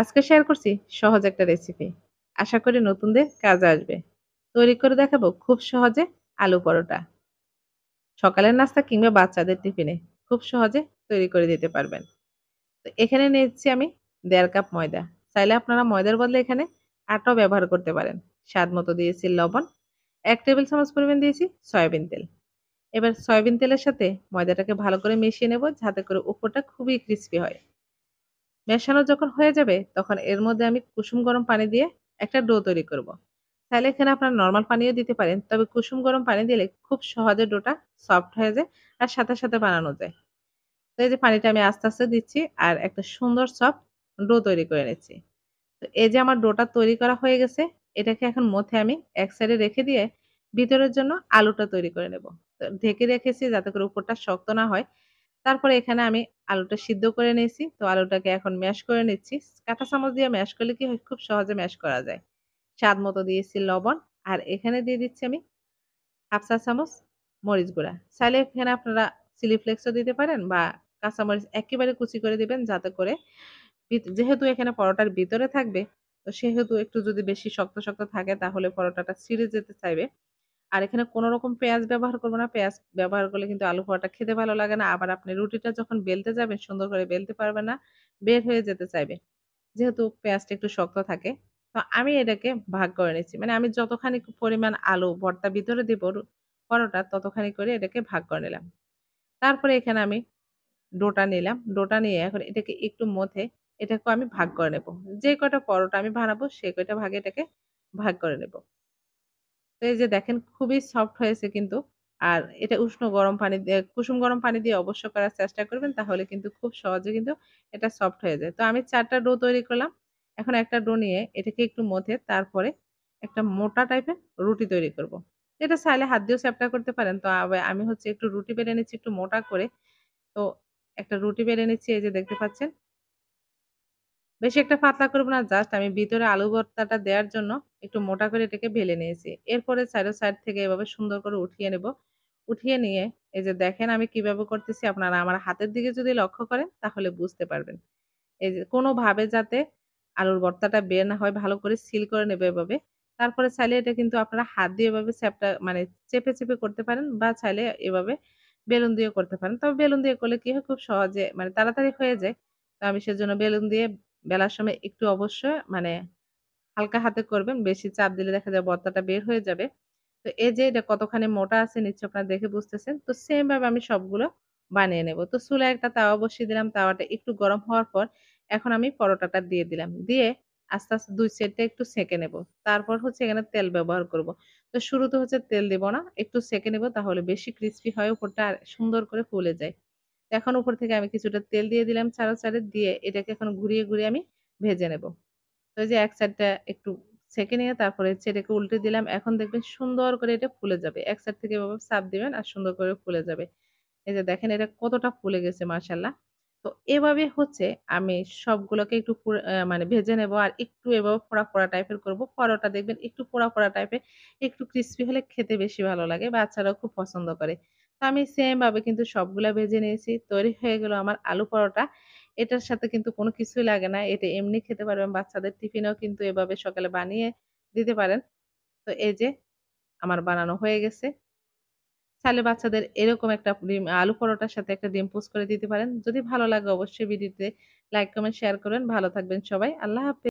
আজকে শেয়ার করছি সহজ একটা রেসিপি আশা করি নতুনদের কাজে আসবে তৈরি করে দেখাবো খুব সহজে আলু পরোটা সকালের নাস্তা কিংবা বাচ্চাদের টিফিনে খুব সহজে তৈরি করে দিতে পারবেন তো এখানে নিয়েছি আমি দেড় কাপ ময়দা চাইলে আপনারা ময়দার বদলে এখানে আটাও ব্যবহার করতে পারেন স্বাদ মতো দিয়েছি লবণ এক টেবিল চামচ পরিমাণ দিয়েছি সয়াবিন তেল এবার সয়াবিন তেলের সাথে ময়দাটাকে ভালো করে মিশিয়ে নেব যাতে করে উপরটা খুবই ক্রিস্পি হয় মেশানো যখন হয়ে যাবে তখন এর মধ্যে আমি কুসুম গরম পানি দিয়ে একটা ডো তৈরি করব। তাহলে এখানে আপনারা নর্মাল পানিও দিতে পারেন তবে কুসুম গরম পানি দিলে খুব সহজে ডোটা সফট হয়ে যায় আর সাথে সাথে বানানো যায় তো এই যে পানিটা আমি আস্তে আস্তে দিচ্ছি আর একটা সুন্দর সফট ডো তৈরি করে নিচ্ছি তো এই যে আমার ডোটা তৈরি করা হয়ে গেছে এটাকে এখন মধ্যে আমি এক সাইডে রেখে দিয়ে ভিতরের জন্য আলুটা তৈরি করে নেব তো ঢেকে রেখেছি যাতে করে উপরটা শক্ত না হয় তারপরে এখানে আমি আলুটা সিদ্ধ করে নিয়েছি তো আলুটাকে এখন ম্যাশ করে নিচ্ছি কাঁটা চামচ দিয়ে ম্যাশ করলে কি খুব সহজে ম্যাশ করা যায় স্বাদ মতো দিয়েছি লবণ আর এখানে দিয়ে দিচ্ছি আমি হাফ চা চামচ মরিচ গুঁড়া চাইলে এখানে আপনারা চিলি ফ্লেক্সও দিতে পারেন বা মরিচ একেবারে কুচি করে দিবেন যাতে করে যেহেতু এখানে পরোটার ভিতরে থাকবে তো সেহেতু একটু যদি বেশি শক্ত শক্ত থাকে তাহলে পরোটাটা ছিঁড়ে যেতে চাইবে আর এখানে কোনো রকম পেঁয়াজ ব্যবহার করবো না পেঁয়াজ ব্যবহার করলে কিন্তু আলু পোয়াটা খেতে ভালো লাগে না আবার আপনি রুটিটা যখন বেলতে যাবেন সুন্দর করে বেলতে পারবেন না বের হয়ে যেতে চাইবে যেহেতু পেঁয়াজটা একটু শক্ত থাকে তো আমি এটাকে ভাগ করে নিচ্ছি মানে আমি যতখানি পরিমাণ আলু ভর্তা ভিতরে দিব পরোটা ততখানি করে এটাকে ভাগ করে নিলাম তারপরে এখানে আমি ডোটা নিলাম ডোটা নিয়ে এখন এটাকে একটু মথে এটাকে আমি ভাগ করে নেব যে কটা পরোটা আমি বানাবো সে কয়টা ভাগে এটাকে ভাগ করে নেব তো এই যে দেখেন খুবই সফট হয়েছে কিন্তু আর এটা উষ্ণ গরম পানি দিয়ে কুসুম গরম পানি দিয়ে অবশ্য করার চেষ্টা করবেন তাহলে কিন্তু খুব সহজে কিন্তু এটা সফট হয়ে যায় তো আমি চারটা ডো তৈরি করলাম এখন একটা ডো নিয়ে এটাকে একটু মধে তারপরে একটা মোটা টাইপের রুটি তৈরি করব। এটা চাইলে হাত দিয়েও চ্যাপটা করতে পারেন তো আমি হচ্ছে একটু রুটি বেড়ে নিচ্ছি একটু মোটা করে তো একটা রুটি বেড়ে নিচ্ছি এই যে দেখতে পাচ্ছেন বেশি একটা পাতলা করবো না জাস্ট আমি ভিতরে আলু ভর্তাটা দেওয়ার জন্য একটু মোটা করে এটাকে ভেলে নিয়েছি এরপরে সাইডো সাইড থেকে এভাবে সুন্দর করে উঠিয়ে নেব উঠিয়ে নিয়ে এই যে দেখেন আমি কিভাবে করতেছি আপনারা আমার হাতের দিকে যদি লক্ষ্য করেন তাহলে বুঝতে পারবেন এই যে কোনোভাবে যাতে আলুর ভর্তাটা বের না হয় ভালো করে সিল করে নেবে এভাবে তারপরে চাইলে এটা কিন্তু আপনারা হাত দিয়ে এভাবে চ্যাপটা মানে চেপে চেপে করতে পারেন বা চাইলে এভাবে বেলুন দিয়ে করতে পারেন তবে বেলুন দিয়ে করলে কি হয় খুব সহজে মানে তাড়াতাড়ি হয়ে যায় তো আমি সেজন্য বেলুন দিয়ে বেলার সময় একটু অবশ্যই মানে হালকা হাতে করবেন বেশি চাপ দিলে দেখা যায় বর্তাটা বের হয়ে যাবে তো এই যে এটা কতখানি মোটা আছে নিশ্চয় আপনারা দেখে বুঝতেছেন তো সেম ভাবে আমি সবগুলো বানিয়ে নেব তো চুলায় একটা তাওয়া বসিয়ে দিলাম তাওয়াটা একটু গরম হওয়ার পর এখন আমি পরোটাটা দিয়ে দিলাম দিয়ে আস্তে আস্তে দুই সাইডটা একটু সেঁকে নেব তারপর হচ্ছে এখানে তেল ব্যবহার করব তো শুরুতে হচ্ছে তেল দেব না একটু সেঁকে নেব তাহলে বেশি ক্রিস্পি হয় উপরটা সুন্দর করে ফুলে যায় এখন উপর থেকে আমি কিছুটা তেল দিয়ে দিলাম চারো ছাড়ে দিয়ে এটাকে এখন ঘুরিয়ে ঘুরিয়ে আমি ভেজে নেব তো যে এক সাইডটা একটু ছেঁকে নিয়ে তারপরে ছেড়েকে উল্টে দিলাম এখন দেখবেন সুন্দর করে এটা ফুলে যাবে এক সাইড থেকে এভাবে চাপ দিবেন আর সুন্দর করে ফুলে যাবে এই যে দেখেন এটা কতটা ফুলে গেছে মার্শাল্লাহ তো এভাবে হচ্ছে আমি সবগুলোকে একটু মানে ভেজে নেব আর একটু এভাবে ফোড়া ফোড়া টাইপের করব পরোটা দেখবেন একটু ফোড়া ফোড়া টাইপের একটু ক্রিস্পি হলে খেতে বেশি ভালো লাগে বাচ্চারাও খুব পছন্দ করে আমি সেমভাবে কিন্তু সবগুলা ভেজে নিয়েছি তৈরি হয়ে গেল আমার আলু পরোটা এটার সাথে কিন্তু কোনো কিছুই লাগে না এটা এমনি খেতে পারবেন বাচ্চাদের টিফিনেও কিন্তু এভাবে সকালে বানিয়ে দিতে পারেন তো এই যে আমার বানানো হয়ে গেছে তাহলে বাচ্চাদের এরকম একটা ডিম আলু পরোটার সাথে একটা ডিম পোস্ট করে দিতে পারেন যদি ভালো লাগে অবশ্যই ভিডিওতে লাইক কমেন্ট শেয়ার করেন ভালো থাকবেন সবাই আল্লাহ হাফিজ